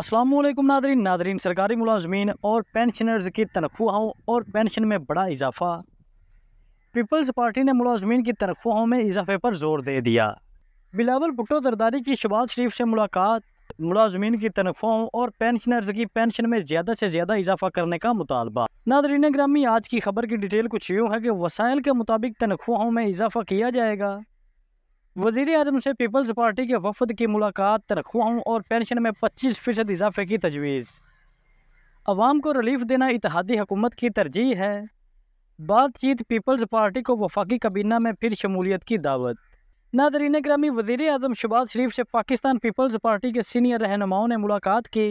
Aslam Nadreen Nadreen सरकारी मुलाजमीन और pensioners की तनख्वाहों और पेंशन में बड़ा इजाफा पीपल्स पार्टी ने मुलाजमीन की तनख्वाहों में इजाफे पर जोर दे दिया बिलावल भुट्टो जरदारी की शबाज शरीफ से मुलाकात मुलाजमीन की तनख्वाहों और पेंशनर्स की पेंशन में ज़्यादा से ज़्यादा इजाफा करने का मुतालबा नादरीन ग्रामी आज की खबर की डिटेल कुछ यूँ है कि वसायल के मुताबिक तनख्वाहों में इजाफा किया जाएगा वजीर अजम से पीपल्स पार्टी के वफद की मुलाकात रखवाऊँ और पेंशन में पच्चीस फ़ीसद इजाफे की तजवीज़ अवाम को रिलीफ देना इतिहादी हकूमत की तरजीह है बातचीत पीपल्स पार्टी को वफाकी काबीना में फिर शमूलियत की दावत नादरीन ग्रामी वजीर अजम शबाज शरीफ से पाकिस्तान पीपल्स पार्टी के सीनियर रहनुमाओं ने मुलाकात की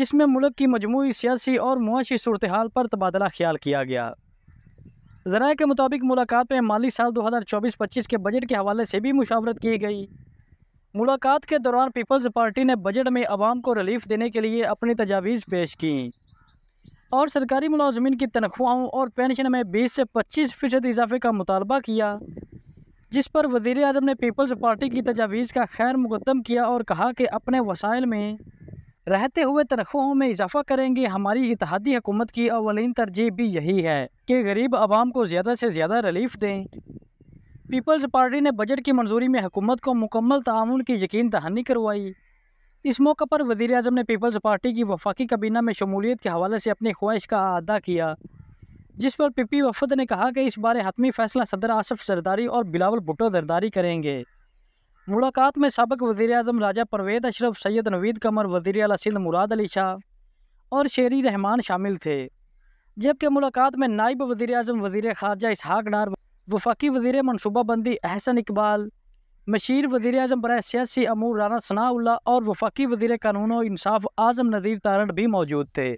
जिसमें मुल्क की मजमू सियासी और मुआशी सूरत हाल पर तबादला ख्याल किया गया जराए के मुताबिक मुलाकात में माली साल 2024-25 के बजट के हवाले से भी मुशावरत की गई मुलाकात के दौरान पीपल्स पार्टी ने बजट में आवाम को रिलीफ देने के लिए अपनी तजावीज़ पेश की और सरकारी मुलाजमन की तनख्वाहों और पेंशन में 20 से 25 फ़ीसद इजाफे का मुतालबा किया जिस पर वजीर अजम ने पीपल्स पार्टी की तजावीज़ का खैर मुकदम किया और कहा कि अपने वसाइल में रहते हुए तनख्वाहों में इजाफा करेंगे हमारी इतिहादी हुकूमत की अवलिन तरजीह भी यही है कि गरीब आवाम को ज़्यादा से ज़्यादा रिलीफ दें पीपल्स पार्टी ने बजट की मंजूरी में हुकूमत को मुकम्मल ताउन की यकीन दहानी करवाई इस मौके पर वज़ी अजम ने पीपल्स पार्टी की वफाकी कबीना में शमूलियत के हवाले से अपनी ख्वाहिश का अदा किया जिस पर पी पी वफद ने कहा कि इस बारे हतमी फ़ैसला सदर आसफ सरदारी और बिलावल भुटो दरदारी करेंगे मुलाकात में सबक वजीर अजम राजा परवेद अशरफ सैयद नवीद कमर वजीर अला सिंध मुराद अली शाह और शेरी रहमान शामिल थे जबकि मुलाकात में नायब वजीर अजम वजी खारजा इसहाक डार वफाकी वजीर मनसूबाबंदी अहसन इकबाल मशीर वजीर अजम बर सियासी अमूर राना सनाउल्ला और वफाकी वजीर कानून इंसाफ आज़म नदीर तारण भी मौजूद थे